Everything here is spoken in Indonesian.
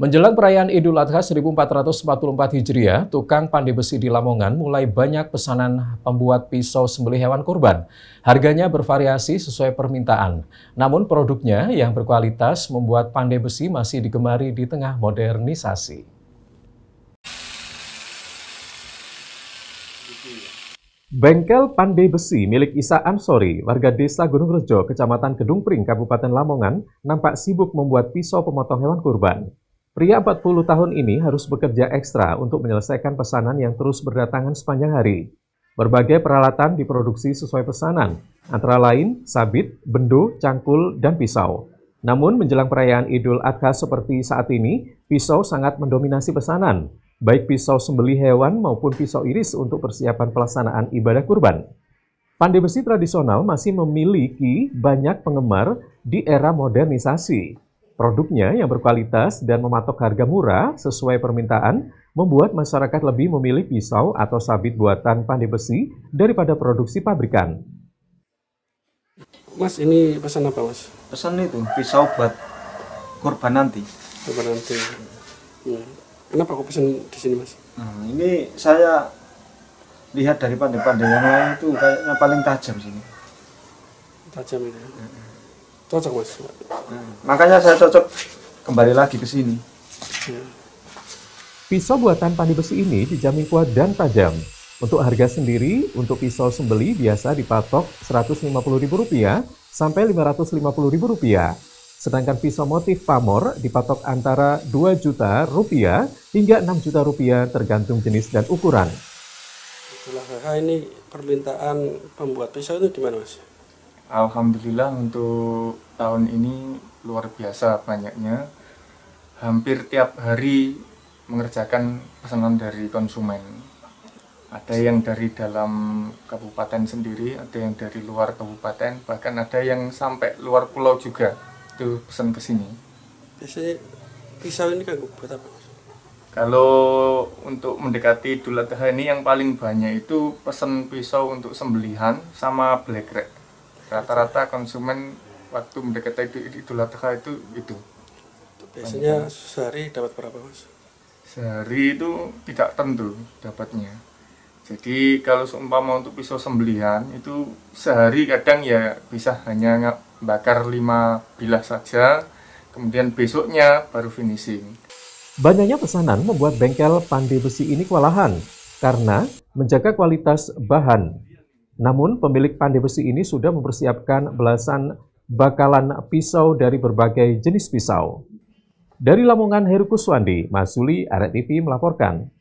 Menjelang perayaan Idul Adha 1444 Hijriah, tukang pandai besi di Lamongan mulai banyak pesanan pembuat pisau sembelih hewan kurban. Harganya bervariasi sesuai permintaan. Namun produknya yang berkualitas membuat pandai besi masih digemari di tengah modernisasi. Bengkel Pandai Besi milik Isa Ansori, warga desa Gunung Rejo, Kecamatan Kedungpring, Kabupaten Lamongan, nampak sibuk membuat pisau pemotong hewan kurban. Pria 40 tahun ini harus bekerja ekstra untuk menyelesaikan pesanan yang terus berdatangan sepanjang hari. Berbagai peralatan diproduksi sesuai pesanan, antara lain sabit, bendu, cangkul, dan pisau. Namun menjelang perayaan Idul Adha seperti saat ini, pisau sangat mendominasi pesanan, baik pisau sembelih hewan maupun pisau iris untuk persiapan pelaksanaan ibadah kurban. Pandai besi tradisional masih memiliki banyak penggemar di era modernisasi. Produknya yang berkualitas dan mematok harga murah sesuai permintaan membuat masyarakat lebih memilih pisau atau sabit buatan pandai besi daripada produksi pabrikan. Mas, ini pesan apa, Mas? Pesan itu pisau buat korban nanti. Korban nanti. Ya. Kenapa kok pesan di sini, Mas? Nah, ini saya lihat dari pandai-pandai yang lain itu kayaknya paling tajam sini. Tajam ini. Ya cocok wes hmm. makanya saya cocok kembali lagi ke sini iya. pisau buatan pandi besi ini dijamin kuat dan tajam untuk harga sendiri, untuk pisau sembeli biasa dipatok Rp150.000 sampai Rp550.000. Sedangkan pisau motif pamor dipatok antara 2 juta rupiah hingga 6 juta rupiah tergantung jenis dan ukuran. Itulah ini permintaan pembuat pisau itu gimana mas? Alhamdulillah untuk tahun ini luar biasa banyaknya. Hampir tiap hari mengerjakan pesanan dari konsumen. Ada yang dari dalam kabupaten sendiri, ada yang dari luar kabupaten, bahkan ada yang sampai luar pulau juga. Itu pesan ke sini. Biasanya pisau ini kan buat apa? Kalau untuk mendekati Idul Adha ini yang paling banyak itu pesan pisau untuk sembelihan sama black rack rata-rata konsumen waktu mendekati Idul Adha itu itu biasanya sehari dapat berapa mas sehari itu tidak tentu dapatnya jadi kalau seumpama untuk pisau sembelihan itu sehari kadang ya bisa hanya bakar lima bilah saja kemudian besoknya baru finishing banyaknya pesanan membuat bengkel pandai besi ini kewalahan karena menjaga kualitas bahan namun pemilik pandai besi ini sudah mempersiapkan belasan bakalan pisau dari berbagai jenis pisau. Dari Lamongan Heru Kuswandi, Masuli, RTV melaporkan.